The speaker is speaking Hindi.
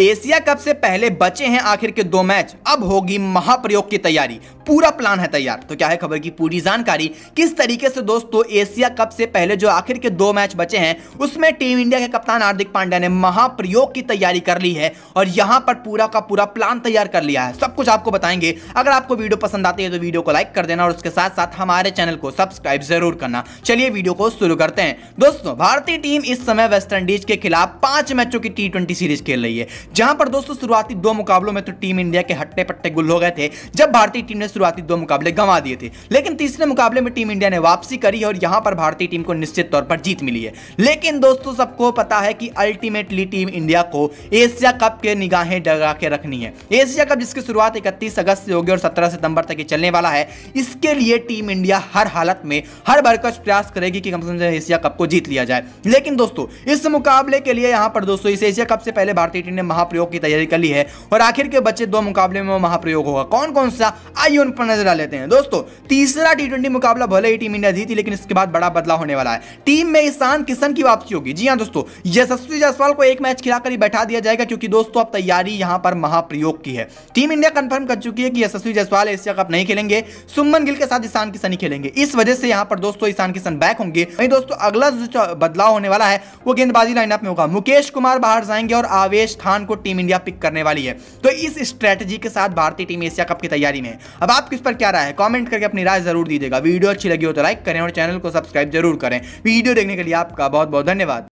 एशिया कप से पहले बचे हैं आखिर के दो मैच अब होगी महाप्रयोग की तैयारी पूरा प्लान है तैयार तो क्या है खबर की पूरी जानकारी किस तरीके से दोस्तों एशिया कप से पहले जो आखिर के दो मैच बचे हैं उसमें टीम इंडिया के कप्तान हार्दिक पांड्या ने महाप्रयोग की तैयारी कर ली है और यहां पर पूरा का पूरा प्लान तैयार कर लिया है सब कुछ आपको बताएंगे अगर आपको वीडियो पसंद आती है तो वीडियो को लाइक कर देना और उसके साथ साथ हमारे चैनल को सब्सक्राइब जरूर करना चलिए वीडियो को शुरू करते हैं दोस्तों भारतीय टीम इस समय वेस्ट इंडीज के खिलाफ पांच मैचों की टी सीरीज खेल रही है जहां पर दोस्तों शुरुआती दो मुकाबलों में तो टीम इंडिया के हट्टे पट्टे गुल हो गए थे जब भारतीय टीम ने शुरुआती दो मुकाबले गंवा दिए थे लेकिन तीसरे मुकाबले में टीम इंडिया ने वापसी करी और यहां पर भारतीय टीम को निश्चित तौर पर जीत मिली है लेकिन दोस्तों सबको पता है कि अल्टीमेटली टीम इंडिया को एशिया कप के निगाहें डगा के रखनी है एशिया कप जिसकी शुरुआत इकतीस अगस्त से होगी और सत्रह सितंबर तक चलने वाला है इसके लिए टीम इंडिया हर हालत में हर भरकस प्रयास करेगी कि कम से कम एशिया कप को जीत लिया जाए लेकिन दोस्तों इस मुकाबले के लिए यहां पर दोस्तों इस एशिया कप से पहले भारतीय टीम ने महाप्रयोग की तैयारी कर ली है और आखिर के बच्चे दो मुकाबले में महाप्रयोग होगा कौन कौन सा आइयो उन पर नजर आ लेते हैं दोस्तों तीसरा टी मुकाबला भले ही टीम इंडिया जीती लेकिन इसके बाद बड़ा बदलाव होने वाला है टीम में ईशान किशन की वापसी होगी जी हाँ दोस्तों यशस्वी जायसवाल को एक मैच खिलाकर ही बैठा दिया जाएगा क्योंकि दोस्तों अब तैयारी यहां पर महाप्रयोग की है टीम इंडिया कंफर्म कर चुकी है कि यशस्वी जायसवाल एशिया कप नहीं खेलेंगे सुमन गिल के साथ ईशान किशन ही खेलेंगे इस वजह से यहाँ पर दोस्तों ईशान किशन बैक होंगे वही दोस्तों अगला जो बदलाव होने वाला है वो गेंदबाजी लाइनअप में होगा मुकेश कुमार बाहर जाएंगे और आवेश खान को टीम इंडिया पिक करने वाली है तो इस स्ट्रेटेजी के साथ भारतीय टीम एशिया कप की तैयारी में अब आप किस पर क्या राय है कॉमेंट करके अपनी राय जरूर दीजिएगा वीडियो अच्छी लगी हो तो लाइक करें और चैनल को सब्सक्राइब जरूर करें वीडियो देखने के लिए आपका बहुत बहुत धन्यवाद